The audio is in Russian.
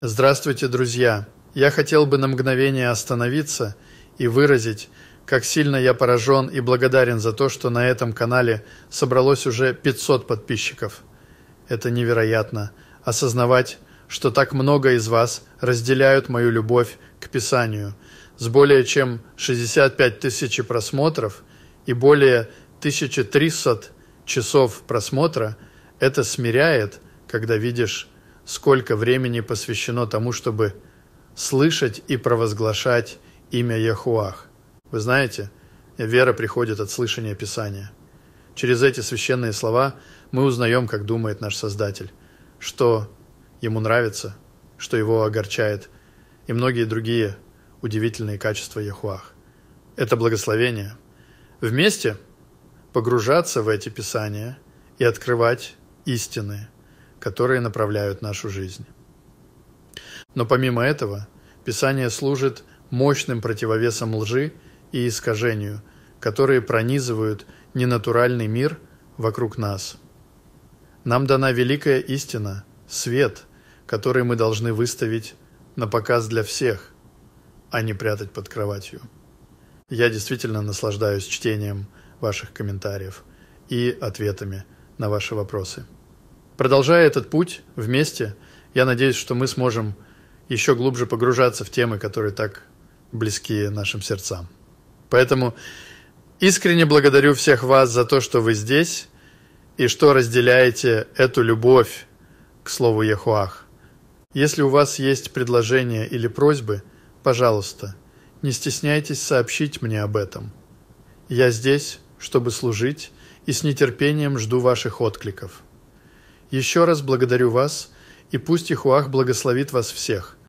Здравствуйте, друзья! Я хотел бы на мгновение остановиться и выразить, как сильно я поражен и благодарен за то, что на этом канале собралось уже 500 подписчиков. Это невероятно. Осознавать, что так много из вас разделяют мою любовь к Писанию. С более чем 65 тысяч просмотров и более 1300 часов просмотра это смиряет, когда видишь сколько времени посвящено тому, чтобы слышать и провозглашать имя Яхуах. Вы знаете, вера приходит от слышания Писания. Через эти священные слова мы узнаем, как думает наш Создатель, что ему нравится, что его огорчает, и многие другие удивительные качества Яхуах. Это благословение. Вместе погружаться в эти писания и открывать истины – которые направляют нашу жизнь. Но помимо этого, Писание служит мощным противовесом лжи и искажению, которые пронизывают ненатуральный мир вокруг нас. Нам дана великая истина, свет, который мы должны выставить на показ для всех, а не прятать под кроватью. Я действительно наслаждаюсь чтением ваших комментариев и ответами на ваши вопросы. Продолжая этот путь вместе, я надеюсь, что мы сможем еще глубже погружаться в темы, которые так близки нашим сердцам. Поэтому искренне благодарю всех вас за то, что вы здесь и что разделяете эту любовь к слову Яхуах. Если у вас есть предложения или просьбы, пожалуйста, не стесняйтесь сообщить мне об этом. Я здесь, чтобы служить, и с нетерпением жду ваших откликов. Еще раз благодарю вас, и пусть Ихуах благословит вас всех.